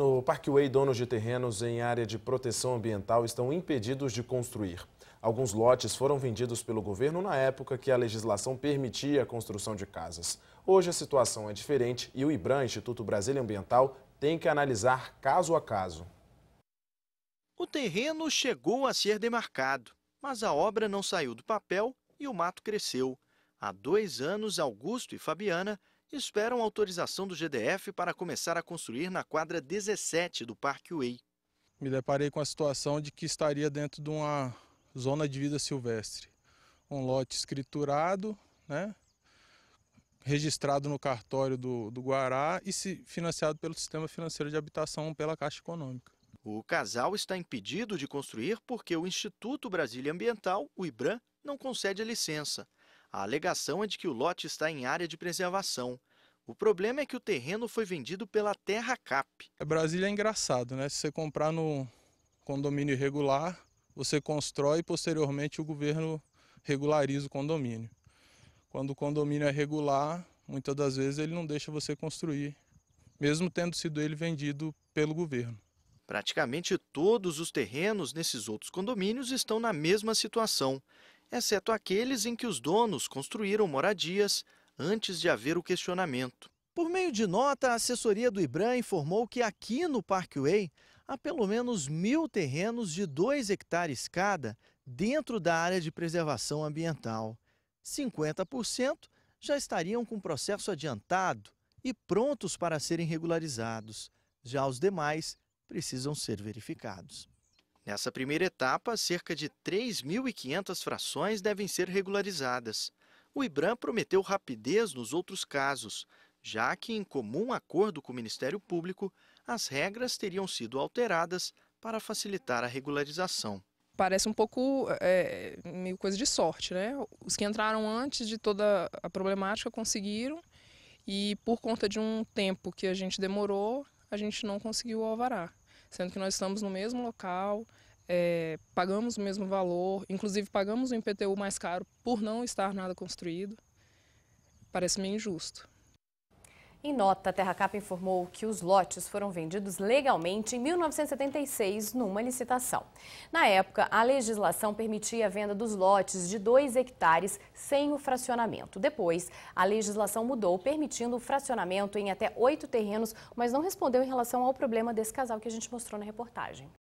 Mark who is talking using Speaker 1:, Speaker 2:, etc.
Speaker 1: No Parkway, donos de terrenos em área de proteção ambiental estão impedidos de construir. Alguns lotes foram vendidos pelo governo na época que a legislação permitia a construção de casas. Hoje a situação é diferente e o IBRAM, Instituto Brasília Ambiental, tem que analisar caso a caso. O terreno chegou
Speaker 2: a ser demarcado, mas a obra não saiu do papel e o mato cresceu. Há dois anos, Augusto e Fabiana esperam autorização do GDF para começar a construir na quadra 17 do Parque Way.
Speaker 1: Me deparei com a situação de que estaria dentro de uma zona de vida silvestre. Um lote escriturado, né, registrado no cartório do, do Guará e se, financiado pelo Sistema Financeiro de Habitação pela Caixa Econômica. O casal está impedido de construir porque o Instituto
Speaker 2: Brasília Ambiental, o IBRAM, não concede a licença. A alegação é de que o lote está
Speaker 1: em área de preservação. O problema é que o terreno foi vendido pela Terra Cap. É, Brasília é engraçado, né? Se você comprar no condomínio irregular, você constrói e posteriormente o governo regulariza o condomínio. Quando o condomínio é regular, muitas das vezes ele não deixa você construir, mesmo tendo sido ele vendido pelo governo. Praticamente todos os terrenos nesses outros condomínios estão na
Speaker 2: mesma situação exceto aqueles em que os donos construíram moradias antes de haver o questionamento. Por meio de nota, a assessoria do IBRAM informou que aqui no Parkway há pelo menos mil terrenos de 2 hectares cada dentro da área de preservação ambiental. 50% já estariam com processo adiantado e prontos para serem regularizados. Já os demais precisam ser verificados. Nessa primeira etapa, cerca de 3.500 frações devem ser regularizadas. O IBRAM prometeu rapidez nos outros casos, já que, em comum acordo com o Ministério Público, as regras teriam sido alteradas para facilitar a regularização
Speaker 3: parece um pouco é, meio coisa de sorte, né? Os que entraram antes de toda a problemática conseguiram e por conta de um tempo que a gente demorou, a gente não conseguiu o alvará, sendo que nós estamos no mesmo local, é, pagamos o mesmo valor, inclusive pagamos o IPTU mais caro por não estar nada construído. Parece-me injusto. Em nota, a Terra Cap informou que os lotes foram vendidos legalmente em 1976 numa licitação. Na época, a legislação permitia a venda dos lotes de 2 hectares sem o fracionamento. Depois, a legislação mudou, permitindo o fracionamento em até oito terrenos, mas não respondeu em relação ao problema desse casal que a gente mostrou na reportagem.